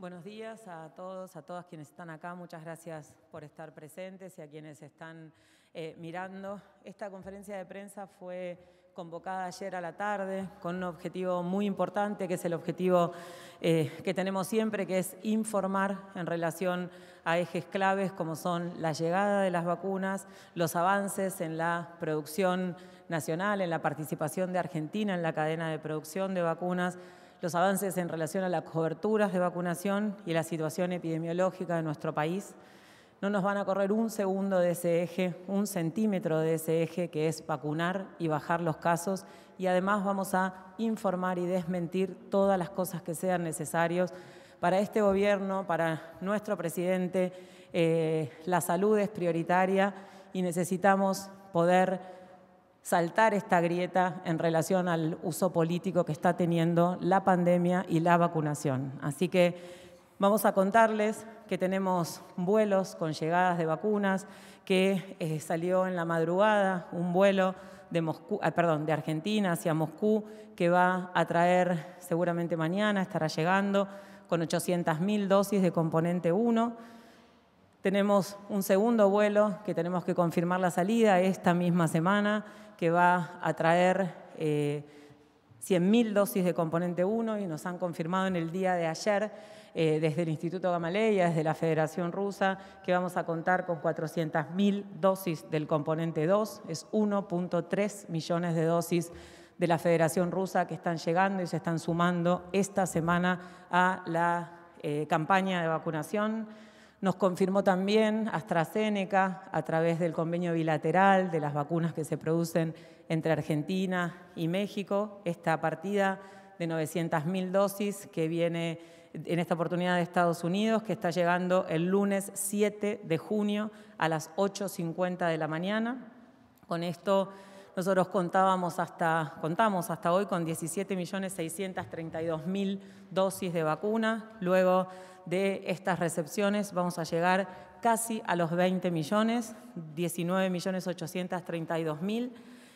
Buenos días a todos, a todas quienes están acá. Muchas gracias por estar presentes y a quienes están eh, mirando. Esta conferencia de prensa fue convocada ayer a la tarde con un objetivo muy importante, que es el objetivo eh, que tenemos siempre, que es informar en relación a ejes claves como son la llegada de las vacunas, los avances en la producción nacional, en la participación de Argentina en la cadena de producción de vacunas, los avances en relación a las coberturas de vacunación y la situación epidemiológica de nuestro país. No nos van a correr un segundo de ese eje, un centímetro de ese eje que es vacunar y bajar los casos y además vamos a informar y desmentir todas las cosas que sean necesarias para este gobierno, para nuestro presidente, eh, la salud es prioritaria y necesitamos poder saltar esta grieta en relación al uso político que está teniendo la pandemia y la vacunación. Así que vamos a contarles que tenemos vuelos con llegadas de vacunas, que eh, salió en la madrugada un vuelo de, ah, de Argentina hacia Moscú que va a traer seguramente mañana, estará llegando con 800.000 dosis de componente 1 tenemos un segundo vuelo que tenemos que confirmar la salida esta misma semana, que va a traer 100.000 eh, dosis de componente 1 y nos han confirmado en el día de ayer eh, desde el Instituto Gamaleya, desde la Federación Rusa, que vamos a contar con 400.000 dosis del componente 2, es 1.3 millones de dosis de la Federación Rusa que están llegando y se están sumando esta semana a la eh, campaña de vacunación nos confirmó también AstraZeneca a través del convenio bilateral de las vacunas que se producen entre Argentina y México, esta partida de 900.000 dosis que viene en esta oportunidad de Estados Unidos, que está llegando el lunes 7 de junio a las 8.50 de la mañana. Con esto nosotros contábamos hasta, contamos hasta hoy con 17.632.000 dosis de vacuna. Luego de estas recepciones vamos a llegar casi a los 20 millones, 19 millones 832 mil.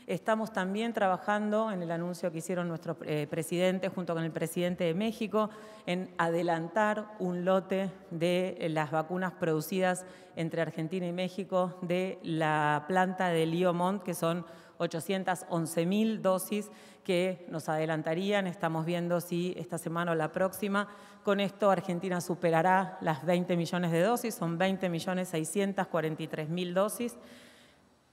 Estamos también trabajando en el anuncio que hicieron nuestro eh, presidente junto con el presidente de México en adelantar un lote de las vacunas producidas entre Argentina y México de la planta de Liomont, que son 811.000 dosis que nos adelantarían. Estamos viendo si esta semana o la próxima. Con esto Argentina superará las 20 millones de dosis, son 20.643.000 dosis.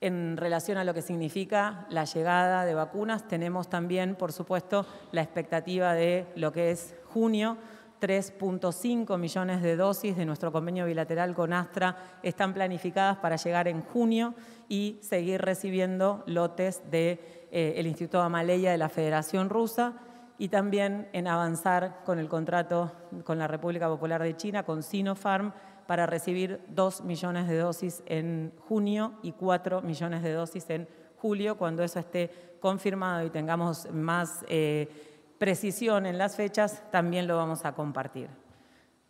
En relación a lo que significa la llegada de vacunas, tenemos también, por supuesto, la expectativa de lo que es junio. 3.5 millones de dosis de nuestro convenio bilateral con Astra están planificadas para llegar en junio y seguir recibiendo lotes del de, eh, Instituto Amaleya de la Federación Rusa y también en avanzar con el contrato con la República Popular de China, con Sinopharm, para recibir 2 millones de dosis en junio y 4 millones de dosis en julio, cuando eso esté confirmado y tengamos más eh, precisión en las fechas, también lo vamos a compartir.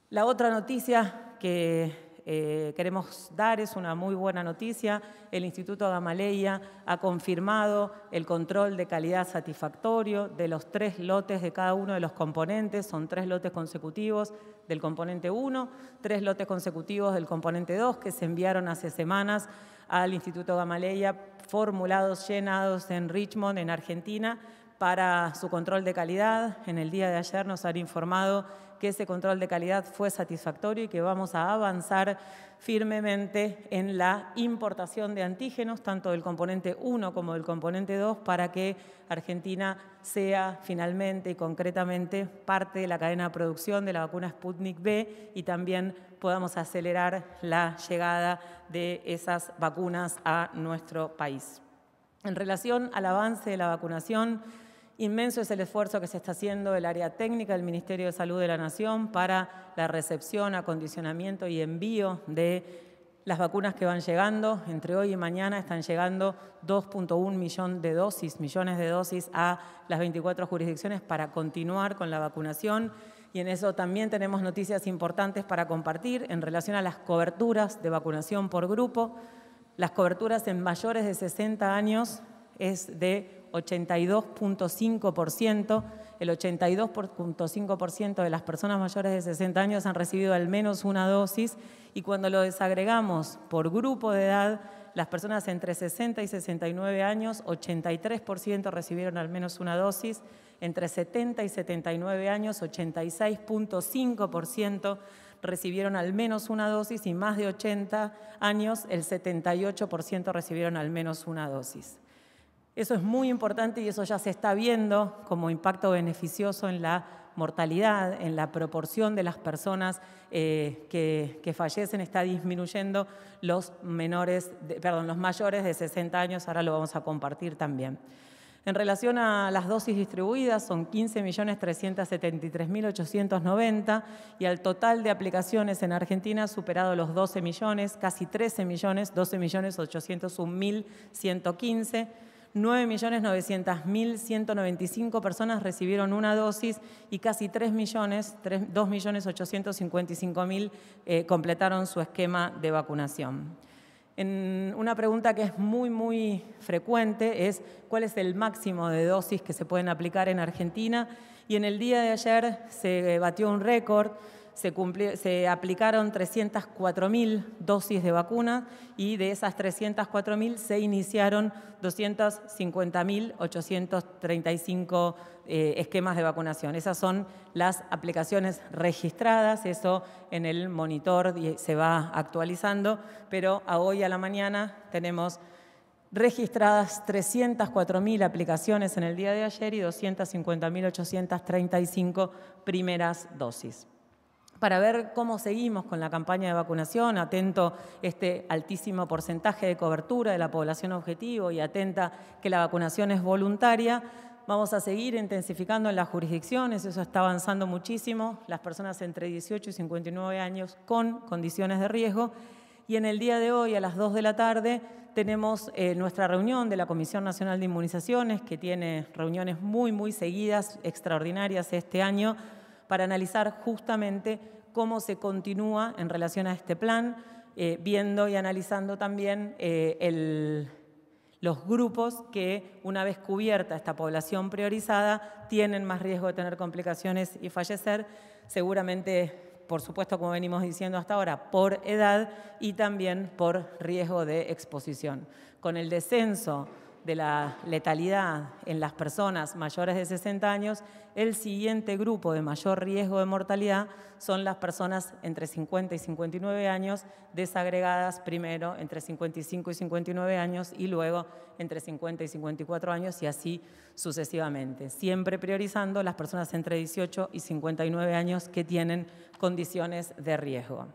La otra noticia que eh, queremos dar es una muy buena noticia. El Instituto Gamaleya ha confirmado el control de calidad satisfactorio de los tres lotes de cada uno de los componentes. Son tres lotes consecutivos del componente 1, tres lotes consecutivos del componente 2 que se enviaron hace semanas al Instituto Gamaleya, formulados, llenados en Richmond, en Argentina, para su control de calidad. En el día de ayer nos han informado que ese control de calidad fue satisfactorio y que vamos a avanzar firmemente en la importación de antígenos, tanto del componente 1 como del componente 2, para que Argentina sea finalmente y concretamente parte de la cadena de producción de la vacuna Sputnik B y también podamos acelerar la llegada de esas vacunas a nuestro país. En relación al avance de la vacunación, Inmenso es el esfuerzo que se está haciendo el área técnica del Ministerio de Salud de la Nación para la recepción, acondicionamiento y envío de las vacunas que van llegando, entre hoy y mañana están llegando 2.1 millón de dosis, millones de dosis a las 24 jurisdicciones para continuar con la vacunación. Y en eso también tenemos noticias importantes para compartir en relación a las coberturas de vacunación por grupo. Las coberturas en mayores de 60 años es de 82.5%. El 82.5% de las personas mayores de 60 años han recibido al menos una dosis y cuando lo desagregamos por grupo de edad, las personas entre 60 y 69 años, 83% recibieron al menos una dosis, entre 70 y 79 años, 86.5% recibieron al menos una dosis y más de 80 años, el 78% recibieron al menos una dosis. Eso es muy importante y eso ya se está viendo como impacto beneficioso en la mortalidad, en la proporción de las personas eh, que, fallecen, está disminuyendo los, menores, perdón, los mayores de 60 años, ahora lo vamos a compartir también. En relación a las dosis distribuidas, son 15.373.890 y al total de aplicaciones en Argentina ha superado los 12 millones, casi 13 millones, 12.801.115. 9.900.195 personas recibieron una dosis y casi millones, 2.855.000 eh, completaron su esquema de vacunación. En una pregunta que es muy, muy frecuente es cuál es el máximo de dosis que se pueden aplicar en Argentina y en el día de ayer se batió un récord se, aplicaron 304.000 dosis de vacuna y de esas 304.000 se iniciaron 250.835 eh, esquemas de vacunación. Esas son las aplicaciones registradas, eso en el monitor se va actualizando, pero hoy a la mañana tenemos registradas 304.000 aplicaciones en el día de ayer y 250.835 primeras dosis para ver cómo seguimos con la campaña de vacunación, atento este altísimo porcentaje de cobertura de la población objetivo y atenta que la vacunación es voluntaria. Vamos a seguir intensificando en las jurisdicciones, eso está avanzando muchísimo, las personas entre 18 y 59 años con condiciones de riesgo. Y en el día de hoy, a las 2 de la tarde, tenemos eh, nuestra reunión de la Comisión Nacional de Inmunizaciones, que tiene reuniones muy, muy seguidas, extraordinarias este año para analizar justamente cómo se continúa en relación a este plan, eh, viendo y analizando también eh, los grupos que, una vez cubierta esta población priorizada, tienen más riesgo de tener complicaciones y fallecer, seguramente por supuesto, como venimos diciendo hasta ahora, por edad y también por riesgo de exposición. Con el descenso de la letalidad en las personas mayores de 60 años, el siguiente grupo de mayor riesgo de mortalidad son las personas entre 50 y 59 años, desagregadas primero entre 55 y 59 años y luego entre 50 y 54 años y así sucesivamente, siempre priorizando las personas entre 18 y 59 años que tienen condiciones de riesgo.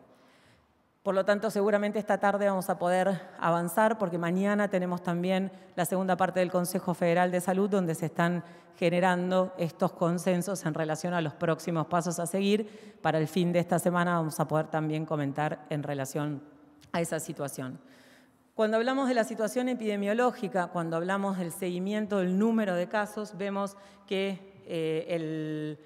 Por lo tanto, seguramente esta tarde vamos a poder avanzar porque mañana tenemos también la segunda parte del Consejo Federal de Salud donde se están generando estos consensos en relación a los próximos pasos a seguir. Para el fin de esta semana vamos a poder también comentar en relación a esa situación. Cuando hablamos de la situación epidemiológica, cuando hablamos del seguimiento del número de casos, vemos que eh, el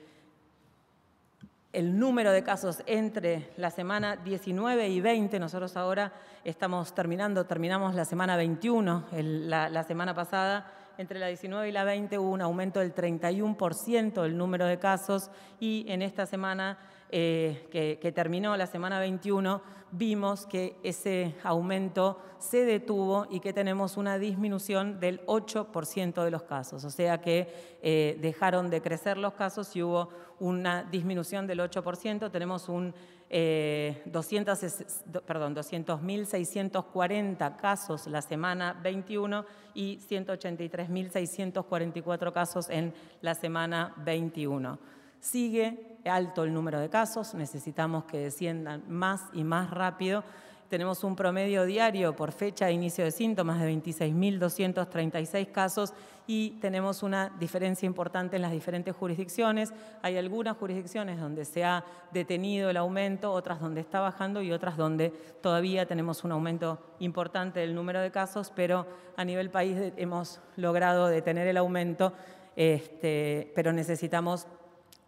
el número de casos entre la semana 19 y 20. Nosotros ahora estamos terminando, terminamos la semana 21, el, la, la, semana pasada. Entre la 19 y la 20 hubo un aumento del 31% del número de casos y en esta semana eh, que, terminó la semana 21, vimos que ese aumento se detuvo y que tenemos una disminución del 8% de los casos. O sea que eh, dejaron de crecer los casos y hubo una disminución del 8%. Tenemos un 200.640 eh, casos la semana 21 y 183.644 casos en la semana 21. Sigue alto el número de casos, necesitamos que desciendan más y más rápido. Tenemos un promedio diario por fecha de inicio de síntomas de 26.236 casos y tenemos una diferencia importante en las diferentes jurisdicciones. Hay algunas jurisdicciones donde se ha detenido el aumento, otras donde está bajando y otras donde todavía tenemos un aumento importante del número de casos, pero a nivel país hemos logrado detener el aumento, este, pero necesitamos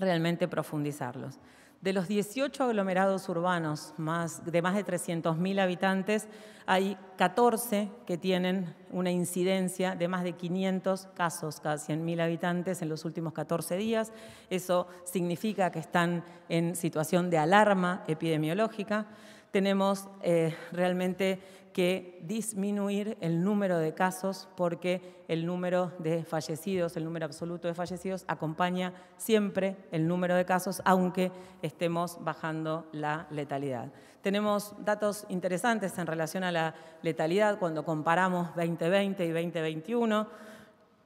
realmente profundizarlos. De los 18 aglomerados urbanos más, de más de 300.000 habitantes, hay 14 que tienen una incidencia de más de 500 casos cada 100.000 habitantes en los últimos 14 días. Eso significa que están en situación de alarma epidemiológica tenemos eh, realmente que disminuir el número de casos porque el número de fallecidos, el número absoluto de fallecidos acompaña siempre el número de casos, aunque estemos bajando la letalidad. Tenemos datos interesantes en relación a la letalidad cuando comparamos 2020 y 2021.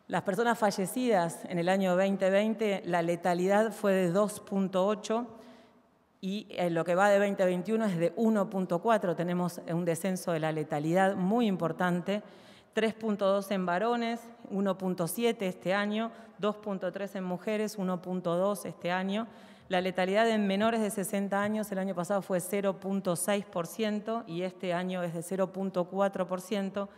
Las personas fallecidas en el año 2020, la letalidad fue de 2.8 y eh, lo que va de 2021 es de 1.4, tenemos un descenso de la letalidad muy importante, 3.2 en varones, 1.7 este año, 2.3 en mujeres, 1.2 este año. La letalidad en menores de 60 años el año pasado fue 0.6% y este año es de 0.4%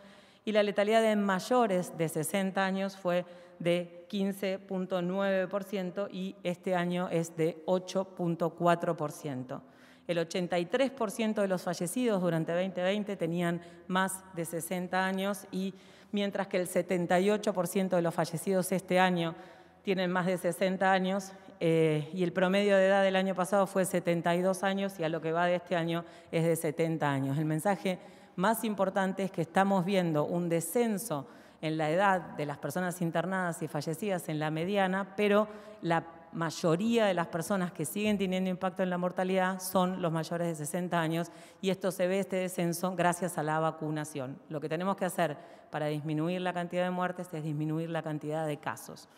y la letalidad de mayores de 60 años fue de 15.9% y este año es de 8.4%. El 83% de los fallecidos durante 2020 tenían más de 60 años y mientras que el 78% de los fallecidos este año tienen más de 60 años eh, y el promedio de edad del año pasado fue 72 años y a lo que va de este año es de 70 años. El mensaje más importante es que estamos viendo un descenso en la edad de las personas internadas y fallecidas en la mediana, pero la mayoría de las personas que siguen teniendo impacto en la mortalidad son los mayores de 60 años y esto se ve este descenso gracias a la vacunación. Lo que tenemos que hacer para disminuir la cantidad de muertes es disminuir la cantidad de casos.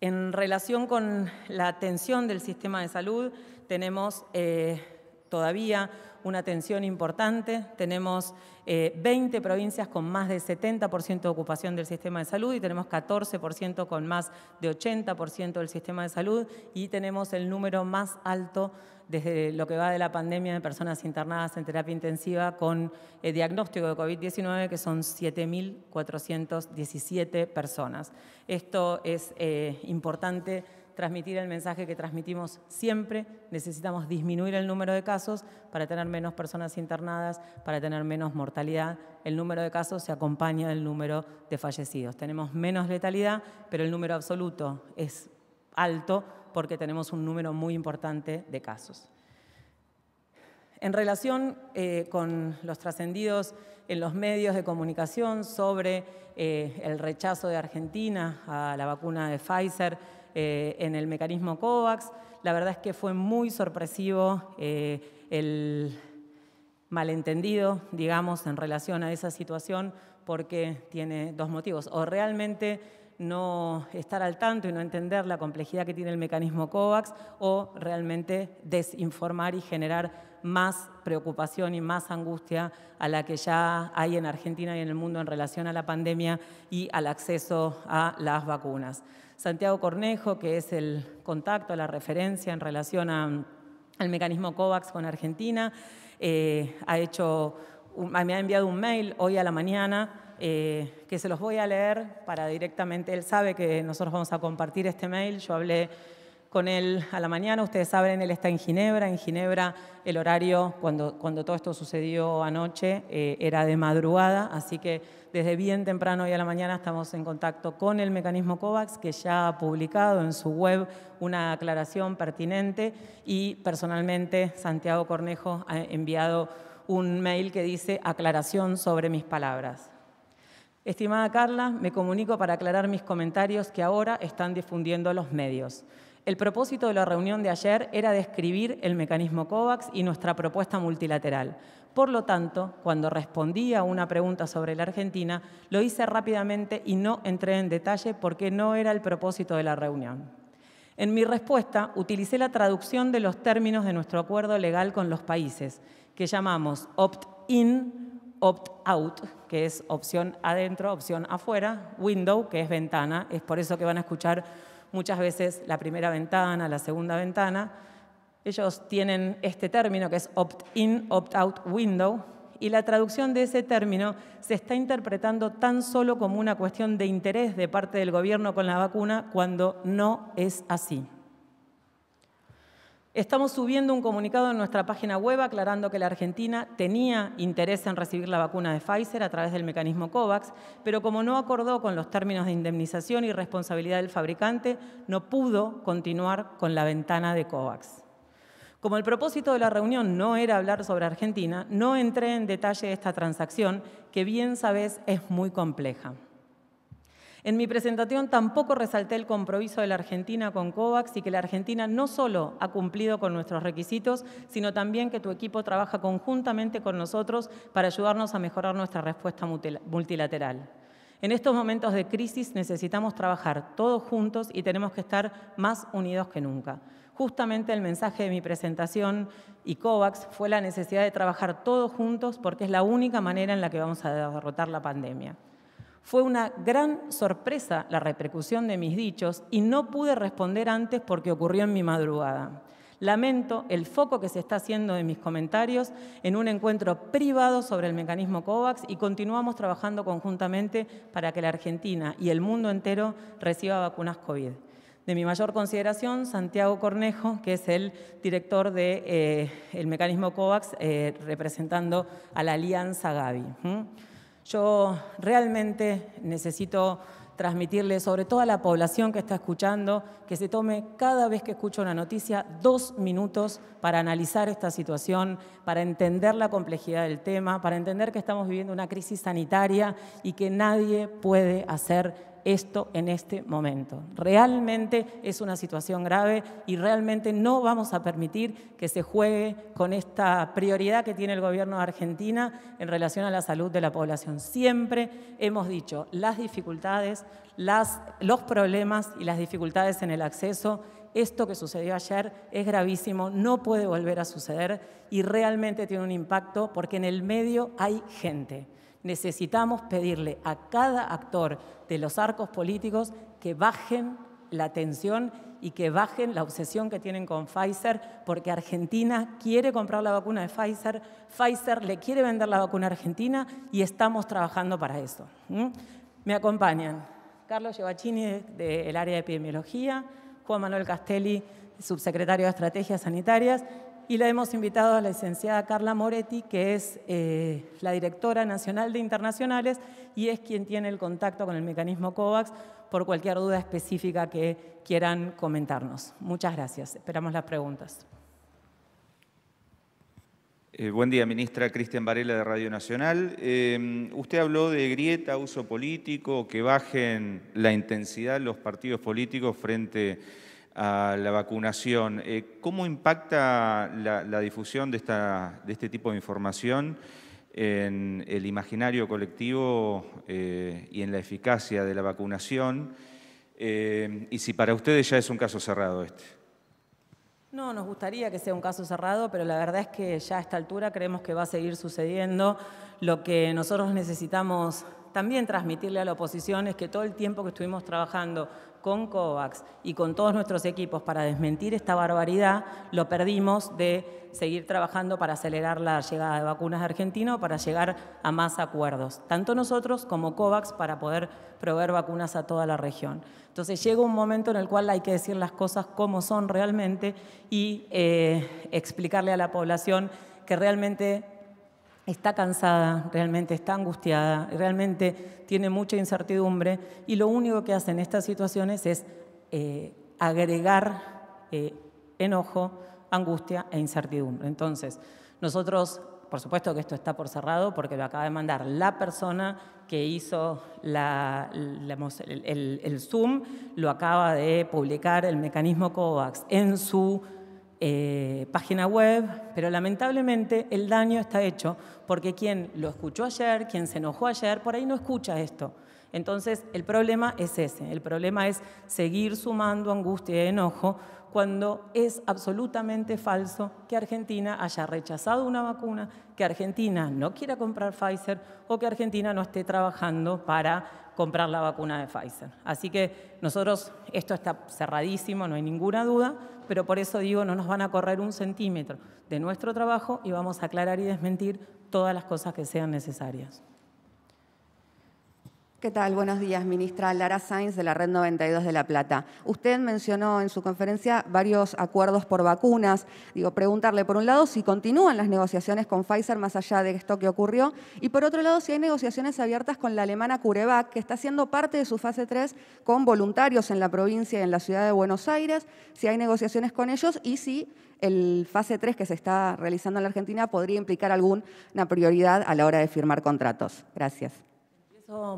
En relación con la atención del sistema de salud, tenemos eh, todavía una tensión importante. Tenemos 20 eh, provincias con más de 70% de ocupación del sistema de salud y tenemos 14% con más de 80% del sistema de salud y tenemos el número más alto desde lo que va de la pandemia de personas internadas en terapia intensiva con eh, diagnóstico de COVID-19, que son 7.417 personas. Esto es eh, importante transmitir el mensaje que transmitimos siempre. Necesitamos disminuir el número de casos para tener menos personas internadas, para tener menos mortalidad. El número de casos se acompaña del número de fallecidos. Tenemos menos letalidad, pero el número absoluto es alto porque tenemos un número muy importante de casos. En relación eh, con los trascendidos en los medios de comunicación sobre eh, el rechazo de Argentina a la vacuna de Pfizer, eh, en el mecanismo COVAX. La verdad es que fue muy sorpresivo eh, el malentendido, digamos, en relación a esa situación, porque tiene dos motivos. O realmente no estar al tanto y no entender la complejidad que tiene el mecanismo COVAX o realmente desinformar y generar más preocupación y más angustia a la que ya hay en Argentina y en el mundo en relación a la pandemia y al acceso a las vacunas. Santiago Cornejo, que es el contacto, la referencia en relación al mecanismo COVAX con Argentina, eh, ha hecho, me ha enviado un mail hoy a la mañana eh, que se los voy a leer para directamente, él sabe que nosotros vamos a compartir este mail, yo hablé con él a la mañana. Ustedes saben, él está en Ginebra. En Ginebra el horario, cuando, todo esto sucedió anoche, eh, era de madrugada. Así que desde bien temprano hoy a la mañana estamos en contacto con el mecanismo COVAX, que ya ha publicado en su web una aclaración pertinente. Y personalmente Santiago Cornejo ha enviado un mail que dice aclaración sobre mis palabras. Estimada Carla, me comunico para aclarar mis comentarios que ahora están difundiendo los medios. El propósito de la reunión de ayer era describir el mecanismo COVAX y nuestra propuesta multilateral. Por lo tanto, cuando respondí a una pregunta sobre la Argentina, lo hice rápidamente y no entré en detalle porque no era el propósito de la reunión. En mi respuesta, utilicé la traducción de los términos de nuestro acuerdo legal con los países, que llamamos opt-in, opt-out, que es opción adentro, opción afuera, window, que es ventana, es por eso que van a escuchar muchas veces la primera ventana, la segunda ventana. Ellos tienen este término que es opt-in, opt-out window, y la traducción de ese término se está interpretando tan solo como una cuestión de interés de parte del gobierno con la vacuna cuando no es así. Estamos subiendo un comunicado en nuestra página web aclarando que la Argentina tenía interés en recibir la vacuna de Pfizer a través del mecanismo COVAX, pero como no acordó con los términos de indemnización y responsabilidad del fabricante, no pudo continuar con la ventana de COVAX. Como el propósito de la reunión no era hablar sobre Argentina, no entré en detalle de esta transacción, que bien sabes es muy compleja. En mi presentación tampoco resalté el compromiso de la Argentina con COVAX y que la Argentina no solo ha cumplido con nuestros requisitos, sino también que tu equipo trabaja conjuntamente con nosotros para ayudarnos a mejorar nuestra respuesta multilateral. En estos momentos de crisis necesitamos trabajar todos juntos y tenemos que estar más unidos que nunca. Justamente el mensaje de mi presentación y COVAX fue la necesidad de trabajar todos juntos porque es la única manera en la que vamos a derrotar la pandemia. Fue una gran sorpresa la repercusión de mis dichos y no pude responder antes porque ocurrió en mi madrugada. Lamento el foco que se está haciendo en mis comentarios en un encuentro privado sobre el mecanismo COVAX y continuamos trabajando conjuntamente para que la Argentina y el mundo entero reciba vacunas COVID. De mi mayor consideración, Santiago Cornejo, que es el director del de, eh, mecanismo COVAX, eh, representando a la Alianza Gavi. Yo realmente necesito transmitirle, sobre todo a la población que está escuchando, que se tome cada vez que escucho una noticia dos minutos para analizar esta situación, para entender la complejidad del tema, para entender que estamos viviendo una crisis sanitaria y que nadie puede hacer esto en este momento. Realmente es una situación grave y realmente no vamos a permitir que se juegue con esta prioridad que tiene el gobierno de Argentina en relación a la salud de la población. Siempre hemos dicho, las dificultades, los problemas y las dificultades en el acceso esto que sucedió ayer es gravísimo, no puede volver a suceder y realmente tiene un impacto porque en el medio hay gente. Necesitamos pedirle a cada actor de los arcos políticos que bajen la tensión y que bajen la obsesión que tienen con Pfizer, porque Argentina quiere comprar la vacuna de Pfizer, Pfizer le quiere vender la vacuna a Argentina y estamos trabajando para eso. Me acompañan Carlos Giovacchini del área de epidemiología, Juan Manuel Castelli, subsecretario de Estrategias Sanitarias, y la hemos invitado a la licenciada Carla Moretti, que es eh, la directora nacional de internacionales y es quien tiene el contacto con el mecanismo COVAX por cualquier duda específica que quieran comentarnos. Muchas gracias. Esperamos las preguntas. Eh, buen día, ministra Cristian Varela de Radio Nacional. Em, usted habló de grieta, uso político, que bajen la intensidad los partidos políticos frente a a la vacunación. Eh, ¿Cómo impacta la, difusión de, este tipo de información en el imaginario colectivo eh, y en la eficacia de la vacunación? Eh, y si para ustedes ya es un caso cerrado este. No, nos gustaría que sea un caso cerrado, pero la verdad es que ya a esta altura creemos que va a seguir sucediendo. Lo que nosotros necesitamos también transmitirle a la oposición es que todo el tiempo que estuvimos trabajando con COVAX y con todos nuestros equipos para desmentir esta barbaridad, lo perdimos de seguir trabajando para acelerar la llegada de vacunas a Argentina para llegar a más acuerdos, tanto nosotros como COVAX para poder proveer vacunas a toda la región. Entonces llega un momento en el cual hay que decir las cosas como son realmente y eh, explicarle a la población que realmente está cansada, realmente está angustiada, realmente tiene mucha incertidumbre y lo único que hace hacen estas situaciones es eh, agregar eh, enojo, angustia e incertidumbre. Entonces, nosotros, por supuesto que esto está por cerrado porque lo acaba de mandar la persona que hizo el Zoom, lo acaba de publicar el mecanismo COVAX en su eh, página web, pero lamentablemente el daño está hecho porque quien lo escuchó ayer, quien se enojó ayer, por ahí no escucha esto. Entonces, el problema es ese, el problema es seguir sumando angustia y enojo cuando es absolutamente falso que Argentina haya rechazado una vacuna, que Argentina no quiera comprar Pfizer o que Argentina no esté trabajando para comprar la vacuna de Pfizer. Así que nosotros, esto está cerradísimo, no hay ninguna duda, pero por eso digo, no nos van a correr un centímetro de nuestro trabajo y vamos a aclarar y desmentir todas las cosas que sean necesarias. ¿Qué tal? Buenos días, ministra Lara Sainz de la Red 92 de La Plata. Usted mencionó en su conferencia varios acuerdos por vacunas. Digo, preguntarle por un lado si continúan las negociaciones con Pfizer más allá de esto que ocurrió y por otro lado si hay negociaciones abiertas con la alemana CureVac que está haciendo parte de su fase 3 con voluntarios en la provincia y en la ciudad de Buenos Aires, si hay negociaciones con ellos y si el fase 3 que se está realizando en la Argentina podría implicar alguna prioridad a la hora de firmar contratos. Gracias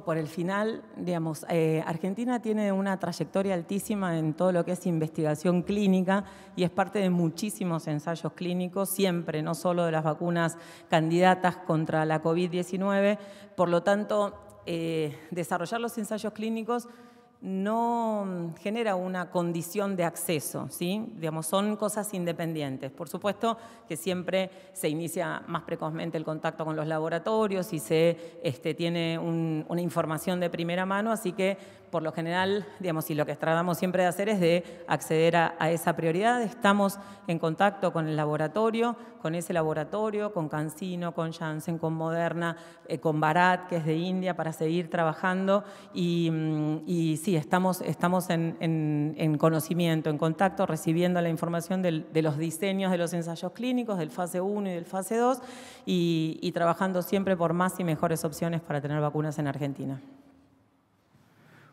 por el final. Digamos, eh, Argentina tiene una trayectoria altísima en todo lo que es investigación clínica y es parte de muchísimos ensayos clínicos, siempre, no solo de las vacunas candidatas contra la COVID-19. Por lo tanto, eh, desarrollar los ensayos clínicos no mm, genera una condición de acceso, ¿sí? Digamos, son cosas independientes. Por supuesto que siempre se inicia más precozmente el contacto con los laboratorios y se este, tiene una información de primera mano, así que por lo general, digamos, y lo que tratamos siempre de hacer es de acceder a, esa prioridad. Estamos en contacto con el laboratorio, con ese laboratorio, con Cancino, con Janssen, con Moderna, eh, con Barat, que es de India, para seguir trabajando. Y, mm, sí, estamos, estamos en, conocimiento, en contacto, recibiendo la información de los diseños de los ensayos clínicos, del fase 1 y del fase 2, y trabajando siempre por más y mejores opciones para tener vacunas en Argentina.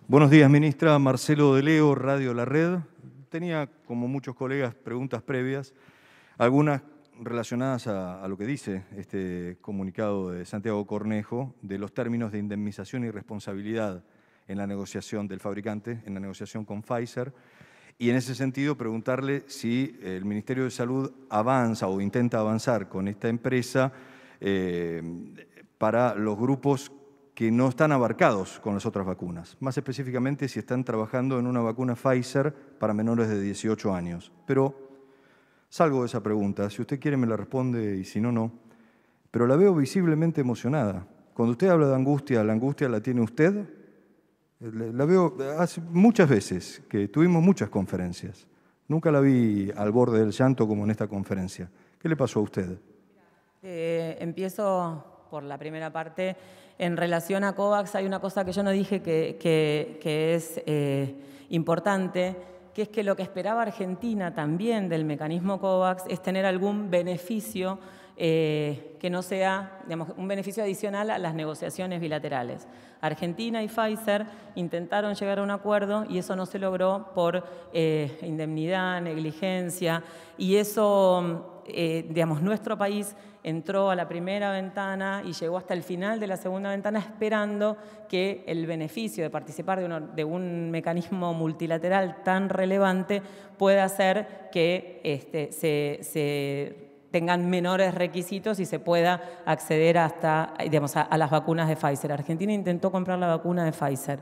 Buenos días, ministra. Marcelo de Leo, Radio La Red. Tenía, como muchos colegas, preguntas previas, algunas relacionadas a, lo que dice este comunicado de Santiago Cornejo de los términos de indemnización y responsabilidad en la negociación del fabricante, en la negociación con Pfizer. Y en ese sentido, preguntarle si el Ministerio de Salud avanza o intenta avanzar con esta empresa eh, para los grupos que no están abarcados con las otras vacunas, más específicamente si están trabajando en una vacuna Pfizer para menores de 18 años. Pero salgo de esa pregunta, si usted quiere me la responde y si no, no. Pero la veo visiblemente emocionada. Cuando usted habla de angustia, ¿la angustia la tiene usted? La veo hace muchas veces, que tuvimos muchas conferencias. Nunca la vi al borde del llanto como en esta conferencia. ¿Qué le pasó a usted? Eh, empiezo por la primera parte. En relación a COVAX hay una cosa que yo no dije que, es eh, importante, que es que lo que esperaba Argentina también del mecanismo COVAX es tener algún beneficio eh, que no sea digamos, un beneficio adicional a las negociaciones bilaterales. Argentina y Pfizer intentaron llegar a un acuerdo y eso no se logró por eh, indemnidad, negligencia, y eso, digamos, nuestro país entró a la primera ventana y llegó hasta el final de la segunda ventana esperando que el beneficio de participar de, un mecanismo multilateral tan relevante pueda hacer que este, se, tengan menores requisitos y se pueda acceder hasta, digamos, a, las vacunas de Pfizer. Argentina intentó comprar la vacuna de Pfizer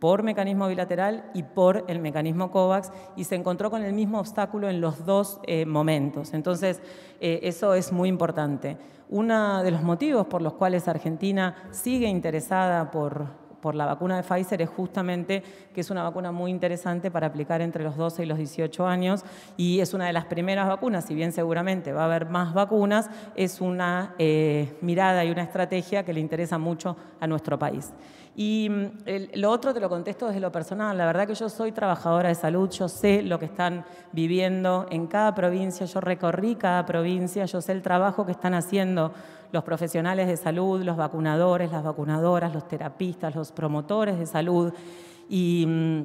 por mecanismo bilateral y por el mecanismo COVAX y se encontró con el mismo obstáculo en los dos eh, momentos. Entonces, eh, eso es muy importante. Uno de los motivos por los cuales Argentina sigue interesada por por la vacuna de Pfizer es justamente que es una vacuna muy interesante para aplicar entre los 12 y los 18 años y es una de las primeras vacunas, si bien seguramente va a haber más vacunas, es una eh, mirada y una estrategia que le interesa mucho a nuestro país. Y mm, lo otro te lo contesto desde lo personal. La verdad que yo soy trabajadora de salud, yo sé lo que están viviendo en cada provincia, yo recorrí cada provincia, yo sé el trabajo que están haciendo los profesionales de salud, los vacunadores, las vacunadoras, los terapistas, los promotores de salud, y mm,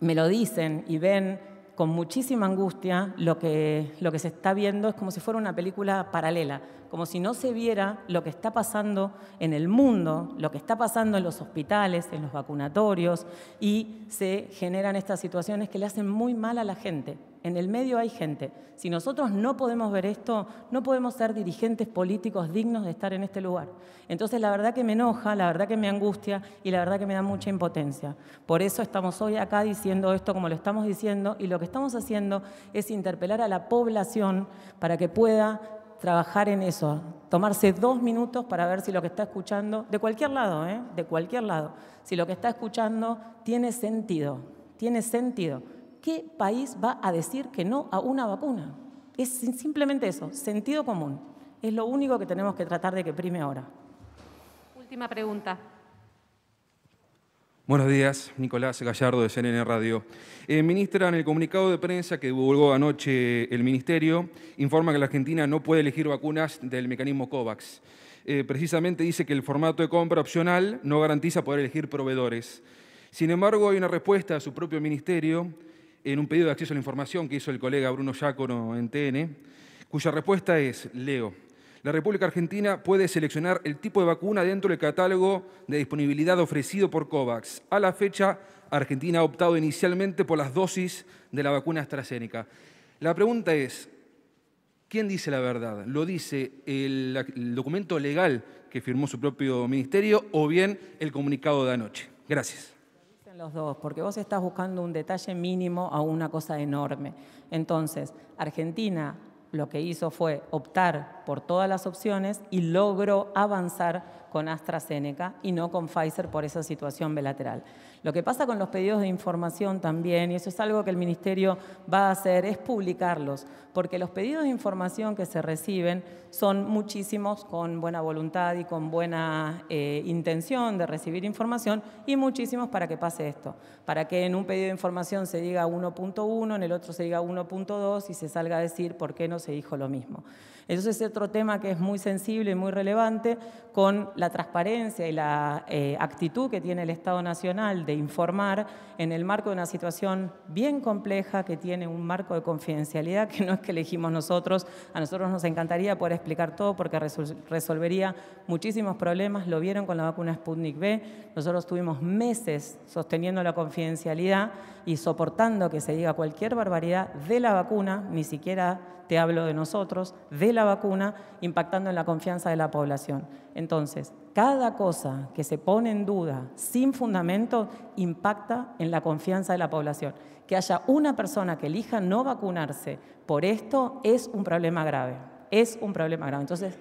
me lo dicen y ven con muchísima angustia lo que, lo que se está viendo es como si fuera una película paralela, como si no se viera lo que está pasando en el mundo, lo que está pasando en los hospitales, en los vacunatorios, y se generan estas situaciones que le hacen muy mal a la gente, en el medio hay gente. Si nosotros no podemos ver esto, no podemos ser dirigentes políticos dignos de estar en este lugar. Entonces, la verdad que me enoja, la verdad que me angustia y la verdad que me da mucha impotencia. Por eso estamos hoy acá diciendo esto como lo estamos diciendo y lo que estamos haciendo es interpelar a la población para que pueda trabajar en eso, tomarse dos minutos para ver si lo que está escuchando, de cualquier lado, ¿eh? de cualquier lado, si lo que está escuchando tiene sentido, tiene sentido ¿qué país va a decir que no a una vacuna? Es simplemente eso, sentido común. Es lo único que tenemos que tratar de que prime ahora. Última pregunta. Buenos días, Nicolás Gallardo de CNN Radio. Eh, ministra, en el comunicado de prensa que divulgó anoche el Ministerio, informa que la Argentina no puede elegir vacunas del mecanismo COVAX. Eh, precisamente dice que el formato de compra opcional no garantiza poder elegir proveedores. Sin embargo, hay una respuesta a su propio ministerio en un pedido de acceso a la información que hizo el colega Bruno Yácono en TN, cuya respuesta es, leo, la República Argentina puede seleccionar el tipo de vacuna dentro del catálogo de disponibilidad ofrecido por COVAX. A la fecha, Argentina ha optado inicialmente por las dosis de la vacuna AstraZeneca. La pregunta es, ¿quién dice la verdad? ¿Lo dice el documento legal que firmó su propio ministerio o bien el comunicado de anoche? Gracias dos, porque vos estás buscando un detalle mínimo a una cosa enorme. Entonces, Argentina lo que hizo fue optar por todas las opciones y logró avanzar con AstraZeneca y no con Pfizer por esa situación bilateral. Lo que pasa con los pedidos de información también, y eso es algo que el Ministerio va a hacer, es publicarlos, porque los pedidos de información que se reciben son muchísimos con buena voluntad y con buena eh, intención de recibir información y muchísimos para que pase esto, para que en un pedido de información se diga 1.1, en el otro se diga 1.2 y se salga a decir por qué no se dijo lo mismo. Eso es otro tema que es muy sensible y muy relevante con la transparencia y la eh, actitud que tiene el Estado Nacional de informar en el marco de una situación bien compleja que tiene un marco de confidencialidad que no es que elegimos nosotros. A nosotros nos encantaría poder explicar todo porque resolvería muchísimos problemas. Lo vieron con la vacuna Sputnik B. Nosotros tuvimos meses sosteniendo la confidencialidad y soportando que se diga cualquier barbaridad de la vacuna, ni siquiera hablo de nosotros, de la vacuna, impactando en la confianza de la población. Entonces, cada cosa que se pone en duda sin fundamento impacta en la confianza de la población. Que haya una persona que elija no vacunarse por esto es un problema grave, es un problema grave. Entonces,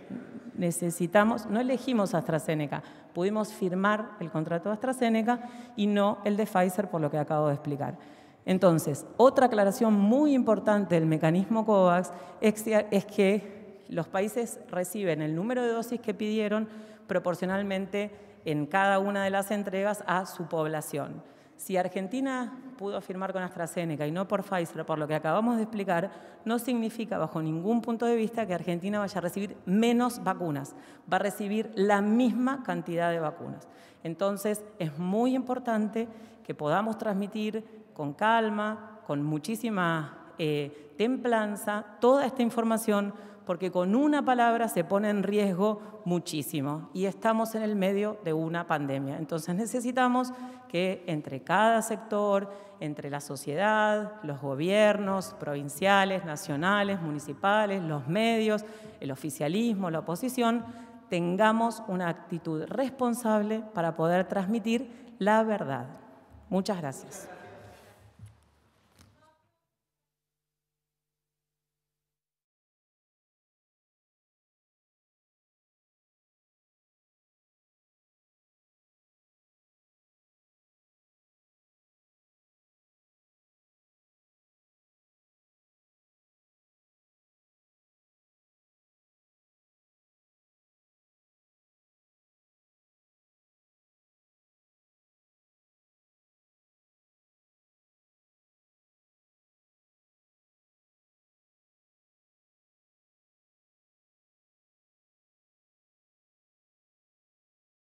necesitamos, no elegimos AstraZeneca, pudimos firmar el contrato de AstraZeneca y no el de Pfizer por lo que acabo de explicar. Entonces, otra aclaración muy importante del mecanismo COVAX es que los países reciben el número de dosis que pidieron proporcionalmente en cada una de las entregas a su población. Si Argentina pudo firmar con AstraZeneca y no por Pfizer, por lo que acabamos de explicar, no significa bajo ningún punto de vista que Argentina vaya a recibir menos vacunas, va a recibir la misma cantidad de vacunas. Entonces, es muy importante que podamos transmitir con calma, con muchísima eh, templanza, toda esta información, porque con una palabra se pone en riesgo muchísimo y estamos en el medio de una pandemia. Entonces necesitamos que entre cada sector, entre la sociedad, los gobiernos provinciales, nacionales, municipales, los medios, el oficialismo, la oposición, tengamos una actitud responsable para poder transmitir la verdad. Muchas gracias.